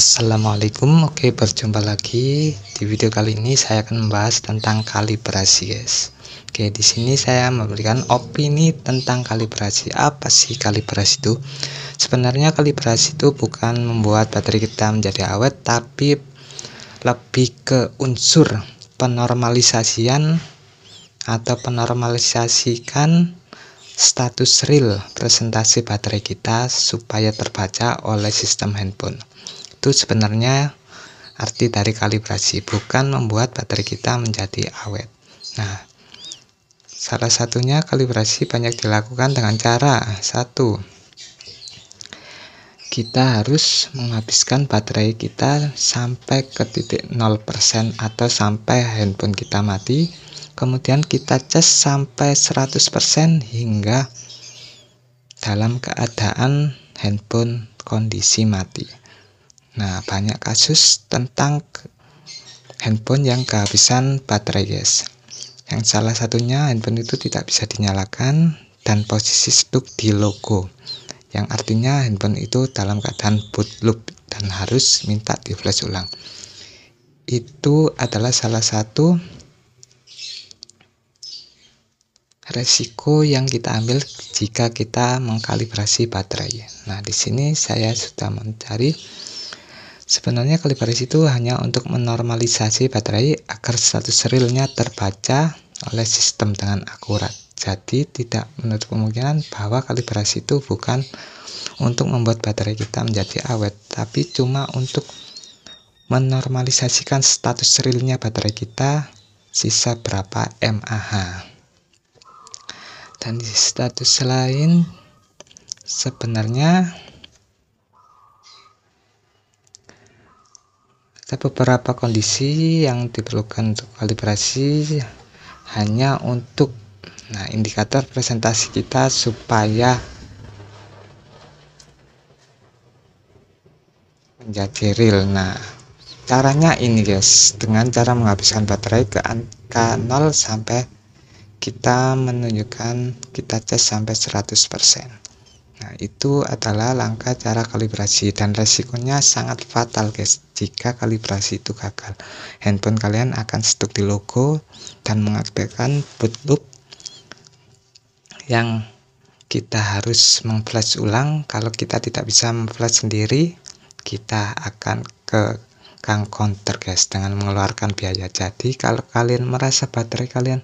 Assalamualaikum Oke berjumpa lagi di video kali ini saya akan membahas tentang kalibrasi guys Oke di sini saya memberikan opini tentang kalibrasi apa sih kalibrasi itu sebenarnya kalibrasi itu bukan membuat baterai kita menjadi awet tapi lebih ke unsur penormalisasian atau penormalisasikan status real presentasi baterai kita supaya terbaca oleh sistem handphone itu sebenarnya arti dari kalibrasi bukan membuat baterai kita menjadi awet nah salah satunya kalibrasi banyak dilakukan dengan cara satu kita harus menghabiskan baterai kita sampai ke titik 0% atau sampai handphone kita mati kemudian kita cas sampai 100% hingga dalam keadaan handphone kondisi mati Nah, banyak kasus tentang handphone yang kehabisan baterai, guys. Yang salah satunya handphone itu tidak bisa dinyalakan dan posisi stuck di logo. Yang artinya handphone itu dalam keadaan boot loop dan harus minta di flash ulang. Itu adalah salah satu resiko yang kita ambil jika kita mengkalibrasi baterai. Nah, di sini saya sudah mencari Sebenarnya kalibrasi itu hanya untuk menormalisasi baterai agar status realnya terbaca oleh sistem dengan akurat. Jadi tidak menutup kemungkinan bahwa kalibrasi itu bukan untuk membuat baterai kita menjadi awet, tapi cuma untuk menormalisasikan status realnya baterai kita sisa berapa mAh. Dan di status lain sebenarnya Ada beberapa kondisi yang diperlukan untuk kalibrasi hanya untuk nah indikator presentasi kita supaya menjadi real. Nah, caranya ini guys, dengan cara menghabiskan baterai ke angka 0 sampai kita menunjukkan kita cek sampai 100% Nah, itu adalah langkah cara kalibrasi dan resikonya sangat fatal guys. Jika kalibrasi itu gagal, handphone kalian akan stuck di logo dan mengakibatkan boot loop yang kita harus memflash ulang. Kalau kita tidak bisa memflash sendiri, kita akan ke kang counter guys dengan mengeluarkan biaya. Jadi kalau kalian merasa baterai kalian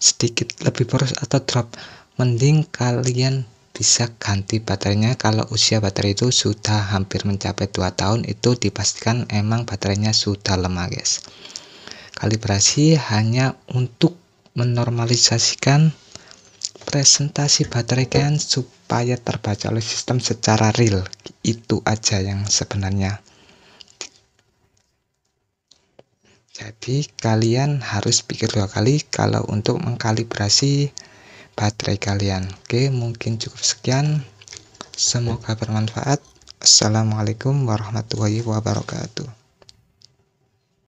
sedikit lebih boros atau drop, mending kalian bisa ganti baterainya kalau usia baterai itu sudah hampir mencapai 2 tahun itu dipastikan emang baterainya sudah lemah guys kalibrasi hanya untuk menormalisasikan presentasi baterai kan supaya terbaca oleh sistem secara real itu aja yang sebenarnya jadi kalian harus pikir dua kali kalau untuk mengkalibrasi baterai kalian. Oke, mungkin cukup sekian. Semoga bermanfaat. Assalamualaikum warahmatullahi wabarakatuh.